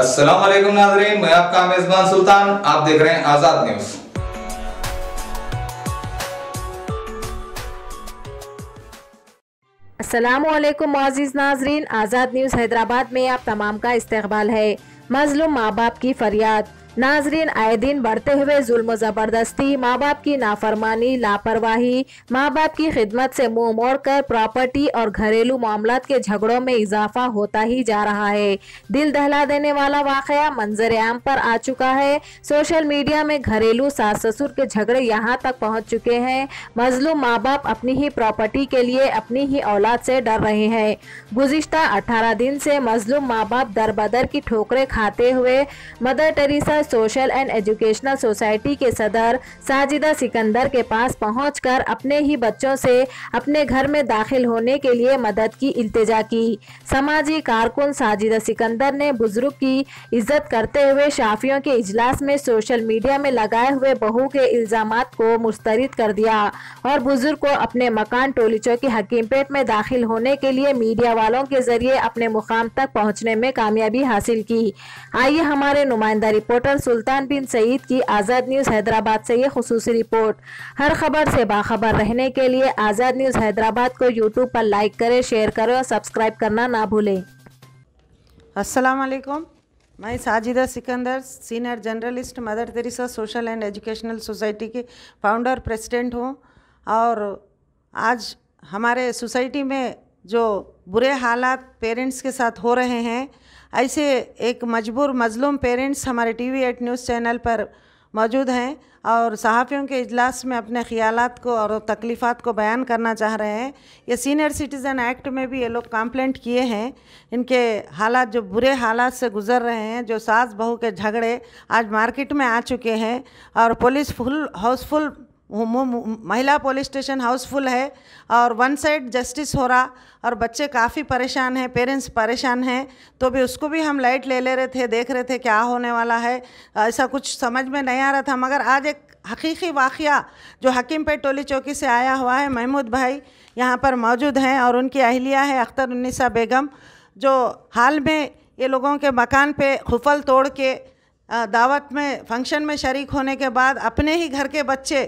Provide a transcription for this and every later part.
अस्सलाम वालेकुम नाजरीन मैं आपका मेजबान सुल्तान आप देख रहे हैं आजाद न्यूज असलम आजीज़ नाजरीन आज़ाद न्यूज़ हैदराबाद में आप तमाम का इस्ते है मज़लूम माँ बाप की फरियाद नाजरीन आए दिन बढ़ते हुए जुल्म ज़बरदस्ती माँ बाप की नाफरमानी लापरवाही माँ बाप की खिदमत से मुंह मोड़कर प्रॉपर्टी और घरेलू मामला के झगड़ों में इजाफा होता ही जा रहा है दिल दहला देने वाला वाक़ मंजर आम पर आ चुका है सोशल मीडिया में घरेलू सास ससुर के झगड़े यहाँ तक पहुँच चुके हैं मजलूम माँ बाप अपनी ही प्रॉपर्टी के लिए अपनी ही औलाद से डर रहे हैं गुजश्ता अठारह दिन से मजलूम माँ बाप दर बदर की ठोकरें खाते हुए Mother Teresa social and educational society के सदर साजिदा सिकंदर के पास पहुँच अपने ही बच्चों से अपने घर में दाखिल होने के लिए मदद की इल्तजा की समाजी कारकुन साजिदा सिकंदर ने बुजुर्ग की इज्जत करते हुए शाफियों के इजलास में सोशल मीडिया में लगाए हुए बहू के इल्ज़ाम को मुस्तरद कर दिया और बुजुर्ग को अपने मकान टोलीचो की हकीमपेट में दाखिल होने के लिए मीडिया वालों के जरिए अपने मुकाम तक पहुँचने में कामयाबी हासिल की आइए हमारे नुमाइंदा रिपोर्टर रिपोर्टर सुल्तान बिन सईद की आज़ाद न्यूज़ हैदराबाद से ये खसूस रिपोर्ट हर खबर से बाखबर रहने के लिए आज़ाद न्यूज़ हैदराबाद को यूट्यूब पर लाइक करें शेयर करें और सब्सक्राइब करना ना भूलें असलकुम मैं Sajida Sikandar senior journalist Mother Teresa social and educational society के फाउंडर प्रेसिडेंट हूँ और आज हमारे सोसाइटी में जो बुरे हालात पेरेंट्स के साथ हो रहे हैं ऐसे एक मजबूर मजलूम पेरेंट्स हमारे T V eight news channel पर मौजूद हैं और सहाफ़ियों के इजलास में अपने ख्याल को और तकलीफ़ात को बयान करना चाह रहे हैं ये सीनियर सिटीज़न एक्ट में भी ये लोग कंप्लेंट किए हैं इनके हालात जो बुरे हालात से गुज़र रहे हैं जो सास बहू के झगड़े आज मार्केट में आ चुके हैं और पुलिस फुल हाउसफुल महिला पुलिस स्टेशन हाउसफुल है और वन साइड जस्टिस हो रहा और बच्चे काफ़ी परेशान हैं पेरेंट्स परेशान हैं तो भी उसको भी हम लाइट ले ले रहे थे देख रहे थे क्या होने वाला है ऐसा कुछ समझ में नहीं आ रहा था मगर आज एक हकीकी वाक़ जो हकीम पे टोली चौकी से आया हुआ है महमूद भाई यहाँ पर मौजूद हैं और उनकी अहलिया है अख्तर उन्नीसा बेगम जो हाल में ये लोगों के मकान पे खुफल तोड़ के दावत में फंक्शन में शरीक होने के बाद अपने ही घर के बच्चे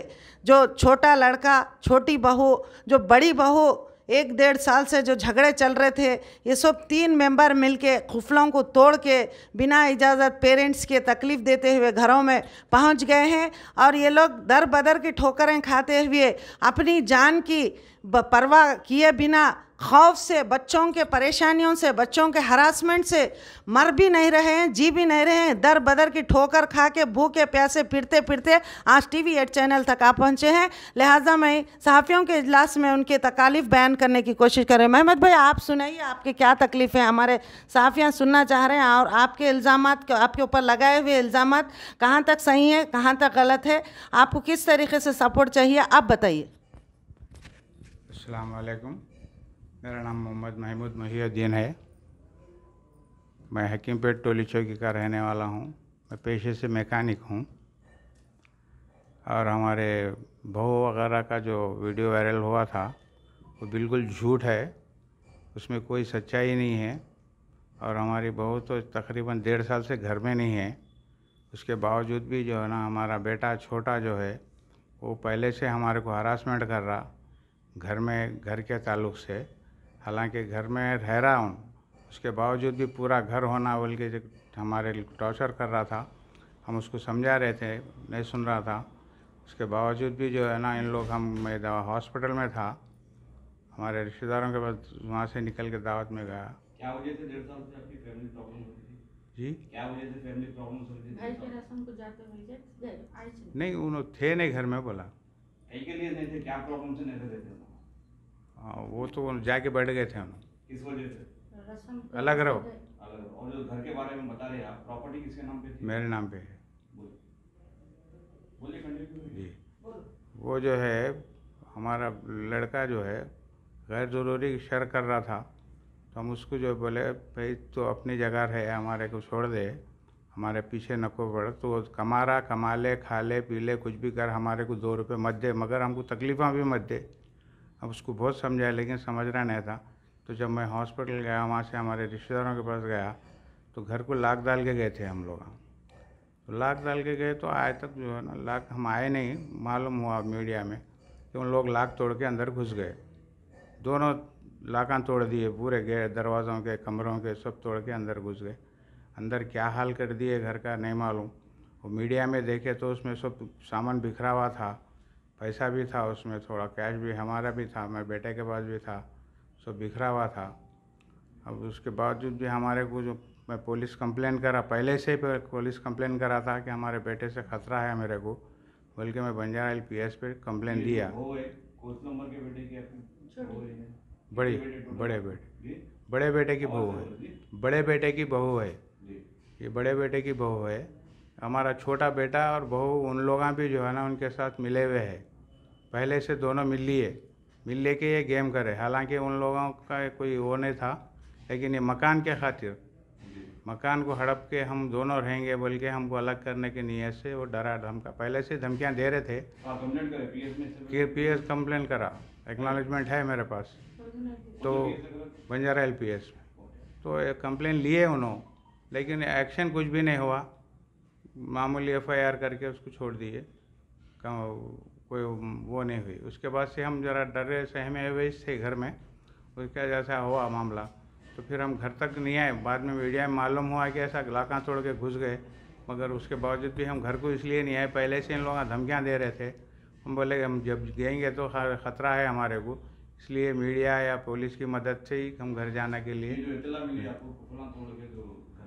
जो छोटा लड़का छोटी बहू जो बड़ी बहू एक डेढ़ साल से जो झगड़े चल रहे थे ये सब तीन मेंबर मिलके खुफलों को तोड़ के बिना इजाज़त पेरेंट्स के तकलीफ़ देते हुए घरों में पहुंच गए हैं और ये लोग दर बदर की ठोकरें खाते हुए अपनी जान की परवाह किए बिना खौफ से बच्चों के परेशानियों से बच्चों के हरासमेंट से मर भी नहीं रहे हैं जी भी नहीं रहे हैं दर बदर की ठोकर खा के भूखे प्यासे फिरते फिरते आज टी वी एट चैनल तक आ पहुँचे हैं लिहाजा मैं सहाफ़ियों के इजलास में उनके तकालीफ बयान करने की कोशिश कर रहे हैं महमद भाई आप सुनाइए आपके क्या तकलीफ़ है हमारे सहाफ़ियाँ सुनना चाह रहे हैं और आपके इल्ज़ाम आपके ऊपर लगाए हुए इल्ज़ाम कहाँ तक सही है कहाँ तक गलत है आपको किस तरीके से सपोर्ट चाहिए आप बताइए वालेकुम मेरा नाम मोहम्मद महमूद महीद्दीन है मैं हकीमपेट टोली चौकी का रहने वाला हूँ मैं पेशे से मैकेनिक हूँ और हमारे बहु वगैरह का जो वीडियो वायरल हुआ था वो बिल्कुल झूठ है उसमें कोई सच्चाई नहीं है और हमारी बहू तो तकरीबन डेढ़ साल से घर में नहीं है उसके बावजूद भी जो है ना हमारा बेटा छोटा जो है वो पहले से हमारे को हरासमेंट कर रहा घर में घर के ताल्लुक से हालांकि घर में रह रहा हूँ उसके बावजूद भी पूरा घर होना बोल के हमारे टॉर्चर कर रहा था हम उसको समझा रहे थे नहीं सुन रहा था उसके बावजूद भी जो है ना इन लोग हम मैं दवा हॉस्पिटल में था हमारे रिश्तेदारों के पास वहाँ से निकल के दावत में गया क्या वजह से डेढ़ साल से आपकी फैमिली प्रॉब्लम जी क्या वजह से फैमिली प्रॉब्लम नहीं उन्होंने थे नहीं घर में बोला नहीं थे क्या प्रॉब्लम से नहीं हाँ वो तो जाके बैठ गए थे हम किस वजह से अलग रहो और जो घर के बारे में बता रहे हैं आप प्रॉपर्टी किसके नाम पे थी मेरे नाम पे है जी वो जो है हमारा लड़का जो है गैर ज़रूरी शर कर रहा था तो हम उसको जो बोले भाई तो अपनी जगह है हमारे को छोड़ दे हमारे पीछे नको पड़े तो कमा रहा कमा ले खा ले पी ले कुछ भी कर हमारे को दो रुपये मत दे मगर हमको तकलीफ़ा भी मत दे अब उसको बहुत समझाया लेकिन समझ रहा नहीं था तो जब मैं हॉस्पिटल गया वहाँ से हमारे रिश्तेदारों के पास गया तो घर को लाख डाल के गए थे हम लोग तो लाख डाल के गए तो आज तक जो है ना लाख हम आए नहीं मालूम हुआ मीडिया में कि उन लोग लाख तोड़ के अंदर घुस गए दोनों लाखा तोड़ दिए पूरे गए दरवाज़ों के कमरों के सब तोड़ के अंदर घुस गए अंदर क्या हाल कर दिए घर का नहीं मालूम वो मीडिया में देखे तो उसमें सब सामान बिखरा हुआ था पैसा भी था उसमें थोड़ा कैश भी हमारा भी था मैं बेटे के पास भी था सब बिखरा हुआ था अब उसके बावजूद भी हमारे को जो मैं पुलिस कंप्लेन करा पहले से ही पुलिस कंप्लेन करा था कि हमारे बेटे से खतरा है मेरे को बोल के मैं बंजारा एल पी एस पे कंप्लेन दिया बड़ी बड़े बेटे बड़े बेटे की बहू है बड़े बेटे की बहू है ये बड़े बेटे की बहू है हमारा छोटा बेटा और बहू उन लोग भी जो है ना उनके साथ मिले हुए है पहले से दोनों मिल लिए मिल ले के ये गेम करे हालांकि उन लोगों का कोई वो नहीं था लेकिन ये मकान के खातिर मकान को हड़प के हम दोनों रहेंगे बोल के हमको अलग करने की नीयत से वो डरा धमका पहले से धमकियाँ दे रहे थे कि पी एस कंप्लेन करा एक्नॉलेजमेंट है मेरे पास तो बंजारा एल पी एस तो कंप्लेन लिए उन्होंने लेकिन एक्शन कुछ भी नहीं हुआ मामूली एफ करके उसको छोड़ दिए कोई वो नहीं हुई उसके बाद से हम ज़रा डरे सहमे हुए थे घर में उसका जैसा हुआ मामला तो फिर हम घर तक नहीं आए बाद में मीडिया में मालूम हुआ कि ऐसा गलाका तोड़ के घुस गए मगर उसके बावजूद भी हम घर को इसलिए नहीं आए पहले से इन लोग धमकियाँ दे रहे थे हम बोले हम जब गएंगे तो ख़तरा है हमारे को इसलिए मीडिया या पुलिस की मदद से ही हम घर जाने के लिए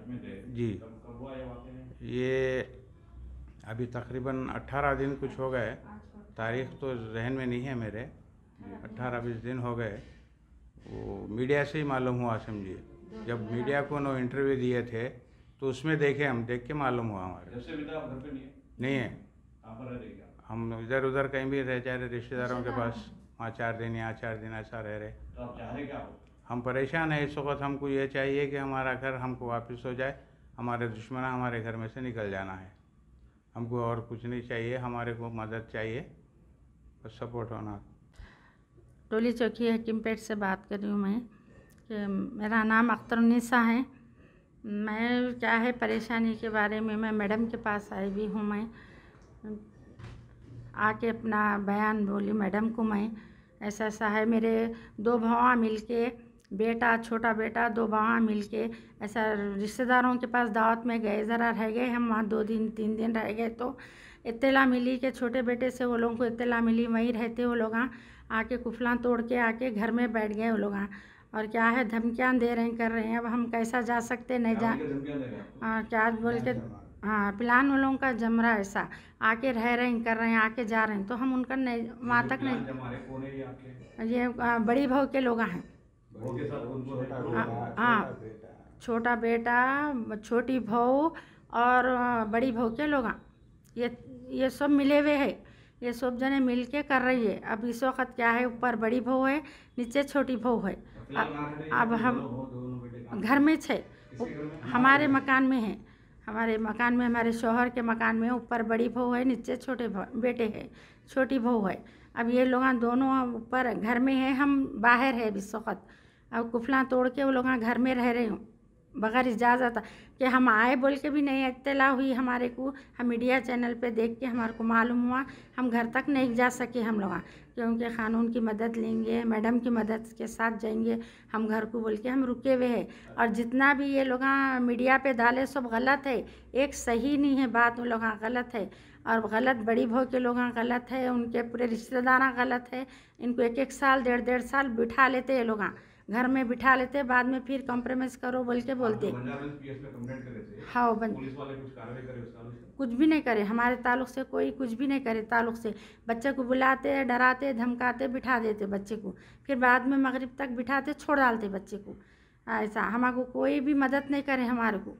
जी ये अभी तकरीबन 18 दिन कुछ हो गए तारीख तो जहन में नहीं है मेरे 18 बीस दिन हो गए वो मीडिया से ही मालूम हुआ समझिए जब मीडिया को नो इंटरव्यू दिए थे तो उसमें देखे हम देख के मालूम हुआ हमारे नहीं है हम इधर उधर कहीं भी रह जा रहे रिश्तेदारों के पास वहाँ चार दिन यहाँ चार दिन ऐसा रह रहे तो आप चाह रहे क्या हम परेशान हैं इस वक्त हमको ये चाहिए कि हमारा घर हमको वापस हो जाए हमारे दुश्मन हमारे घर में से निकल जाना है हमको और कुछ नहीं चाहिए हमारे को मदद चाहिए और सपोर्ट होना टोली चौकी हकीम पेट से बात कर रही हूँ मैं कि मेरा नाम अख्तर निसा है मैं क्या है परेशानी के बारे में मैं मैडम के पास आई हुई हूँ मैं आके अपना बयान बोली मैडम को मैं ऐसा ऐसा है मेरे दो भावा मिल के बेटा छोटा बेटा दो बाँ मिल के ऐसा रिश्तेदारों के पास दावत में गए ज़रा रह गए हम वहाँ दो दिन तीन दिन रह गए तो इतला मिली कि छोटे बेटे से वो लोगों को इतला मिली वहीं रहते वो लोग आके कुफला तोड़ के आके घर में बैठ गए वो लोग और क्या है धमकियाँ दे रहे हैं कर रहे हैं अब हम कैसा जा सकते नहीं जा आ, क्या बोल हाँ, के हाँ प्लान वो लोगों का जम रहा है ऐसा आके रह रहे हैं कर रहे हैं आके जा रहे हैं तो हम उनका नहीं वहाँ तक नहीं ये हाँ, बड़ी भाव के लोग हैं हाँ, हाँ छोटा बेटा छोटी भाऊ और बड़ी भाऊ के लोग हाँ। ये ये सब मिले हुए है ये सब जने मिल के कर रही है अब इस वक्त क्या है ऊपर बड़ी भाऊ है नीचे छोटी भाऊ है अब, अब हम घर में छे हमारे मकान में है हमारे मकान में हमारे शोहर के मकान में ऊपर बड़ी भाऊ है नीचे छोटे बेटे है छोटी भाऊ है अब ये लोग हाँ, दोनों ऊपर घर में है हम बाहर है इस वक्त और कुफला तोड़ के वो लोग घर में रह रहे हूँ बगैर इजाज़त कि हम आए बोल के भी नहीं इतला हुई हमारे को हम मीडिया चैनल पे देख के हमारे को मालूम हुआ हम घर तक नहीं जा सके हम लोग क्योंकि क़ानून की मदद लेंगे मैडम की मदद के साथ जाएंगे हम घर को बोल के हम रुके हुए हैं और जितना भी ये लोग मीडिया पे डाले सब गलत है एक सही नहीं है बात वो लोग गलत है और गलत बड़ी भो के लोग गलत है उनके पूरे रिश्तेदार गलत है इनको एक एक साल डेढ़ डेढ़ साल बिठा लेते ये लोग घर में बिठा लेते बाद में फिर कॉम्प्रोमाइज करो बोल के हाँ, बोलते तो हाँ बन कुछ भी नहीं करे हमारे ताल्लुक से कोई कुछ भी नहीं करे ताल्लुक से बच्चे को बुलाते डराते धमकाते बिठा देते बच्चे को फिर बाद में मगरिब तक बिठाते छोड़ डालते बच्चे को ऐसा हमारे कोई भी मदद नहीं करे हमारे को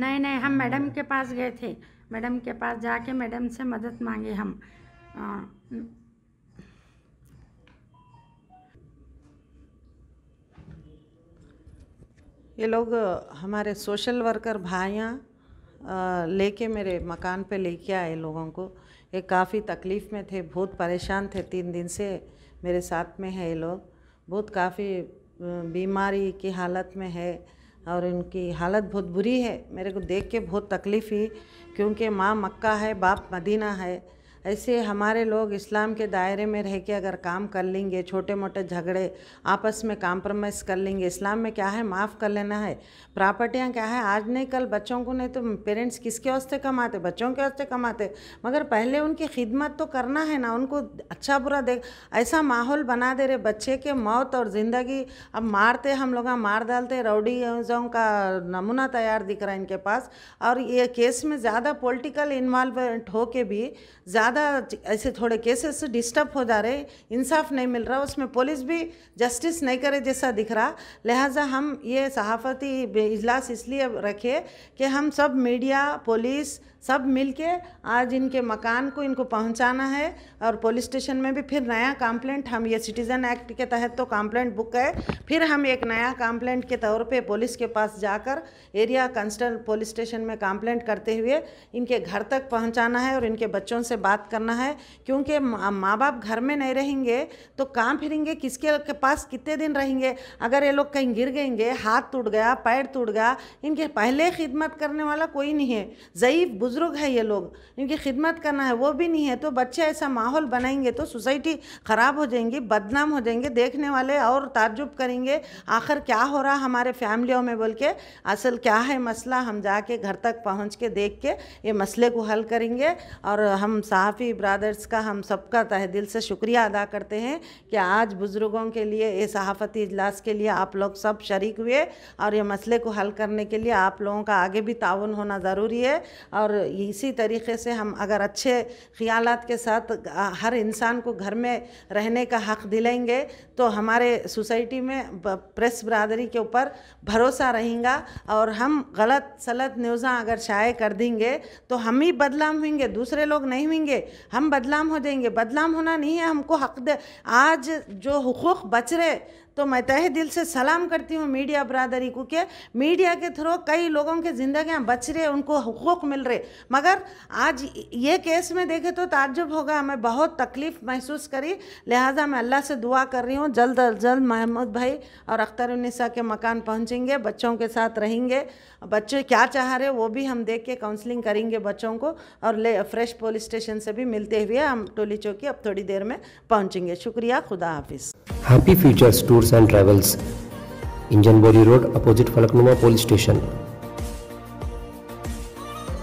नहीं नहीं हम मैडम के पास गए थे मैडम के पास जाके मैडम से मदद मांगे हम आ, हाँ, ये लोग हमारे सोशल वर्कर भाइयाँ लेके मेरे मकान पे लेके आए लोगों को ये काफ़ी तकलीफ़ में थे बहुत परेशान थे तीन दिन से मेरे साथ में है ये लोग बहुत काफ़ी बीमारी की हालत में है और इनकी हालत बहुत बुरी है मेरे को देख के बहुत तकलीफ़ हुई क्योंकि माँ मक्का है बाप मदीना है ऐसे हमारे लोग इस्लाम के दायरे में रह के अगर काम कर लेंगे छोटे मोटे झगड़े आपस में कॉम्प्रोमाइज़ कर लेंगे इस्लाम में क्या है माफ़ कर लेना है प्रॉपर्टियाँ क्या है आज नहीं कल बच्चों को नहीं तो पेरेंट्स किसके वास्ते कमाते बच्चों के वास्ते कमाते मगर पहले उनकी खिदमत तो करना है ना उनको अच्छा बुरा देख ऐसा माहौल बना दे रहे बच्चे के मौत और ज़िंदगी अब मारते हम लोग हाँ, मार डालते रौडीजों का नमूना तैयार दिख रहा है इनके पास और ये केस में ज़्यादा पोलिटिकल इन्वॉल्वमेंट होके भी ज़्यादा ज़्यादा ऐसे थोड़े केसेस डिस्टर्ब हो जा रहे इंसाफ नहीं मिल रहा उसमें पुलिस भी जस्टिस नहीं करे जैसा दिख रहा लिहाजा हम ये सहाफ़ती इजलास इसलिए रखे कि हम सब मीडिया पुलिस सब मिलके आज इनके मकान को इनको पहुंचाना है और पुलिस स्टेशन में भी फिर नया कंप्लेंट हम ये सिटीज़न एक्ट के तहत तो कंप्लेंट बुक है फिर हम एक नया कंप्लेंट के तौर पे पुलिस के पास जाकर एरिया कंस्टल पुलिस स्टेशन में कंप्लेंट करते हुए इनके घर तक पहुंचाना है और इनके बच्चों से बात करना है क्योंकि माँ बाप घर में नहीं रहेंगे तो कहाँ फिरेंगे किसके पास कितने दिन रहेंगे अगर ये लोग कहीं गिर गएंगे हाथ टूट गया पैर टूट गया इनके पहले खिदमत करने वाला कोई नहीं है ज़यीफ़ बुज़ुर्ग है ये लोग इनकी खिदमत करना है वो भी नहीं है तो बच्चे ऐसा माहौल बनाएंगे तो सोसाइटी ख़राब हो जाएंगी बदनाम हो जाएंगे देखने वाले और ताजुब करेंगे आखिर क्या हो रहा हमारे फैमिलियों में बोल के असल क्या है मसला हम जाके घर तक पहुँच के देख के ये मसले को हल करेंगे और हम सहाफ़ी ब्रदर्स का हम सबका तह दिल से शुक्रिया अदा करते हैं कि आज बुज़ुर्गों के लिए ये सहाफ़ती इजलास के लिए आप लोग सब शरीक हुए और ये मसले को हल करने के लिए आप लोगों का आगे भी ताउन होना ज़रूरी है और इसी तरीके से हम अगर अच्छे ख्याल के साथ हर इंसान को घर में रहने का हक़ दिलाएंगे तो हमारे सोसाइटी में प्रेस बरदरी के ऊपर भरोसा रहेगा और हम गलत सलत न्यूज़ा अगर शाये कर देंगे तो हम ही बदलाव होंगे दूसरे लोग नहीं होंगे हम बदलाव हो जाएंगे बदलाव होना नहीं है हमको हक दे आज जो हकूक़ बच रहे तो मैं तहे दिल से सलाम करती हूँ मीडिया बरदरी को कि मीडिया के थ्रू कई लोगों के ज़िंदियाँ बच रहे उनको हकूक़ मिल रहे मगर आज ये केस में देखे तो ताजुब होगा हमें बहुत तकलीफ़ महसूस करी लिहाजा मैं अल्लाह से दुआ कर रही हूँ जल्द अज जल्द महमूद भाई और अख्तर उन्नीसा के मकान पहुँचेंगे बच्चों के साथ रहेंगे बच्चे क्या चाह रहे वो भी हम देख के काउंसलिंग करेंगे बच्चों को और ले फ्रेश पुलिस स्टेशन से भी मिलते हुए हम टोली चौकी अब थोड़ी देर में पहुँचेंगे शुक्रिया खुदा हाफिज़ happy future store tours and travels Enginebowli road opposite Falaknuma police station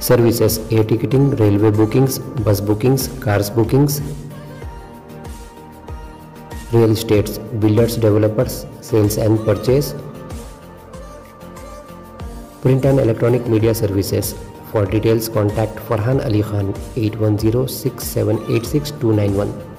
services a ticketing railway bookings bus bookings cars bookings real states builders developers sales and purchase print and electronic media services for details contact Farhan Ali Khan eight one zero six seven eight six two nine one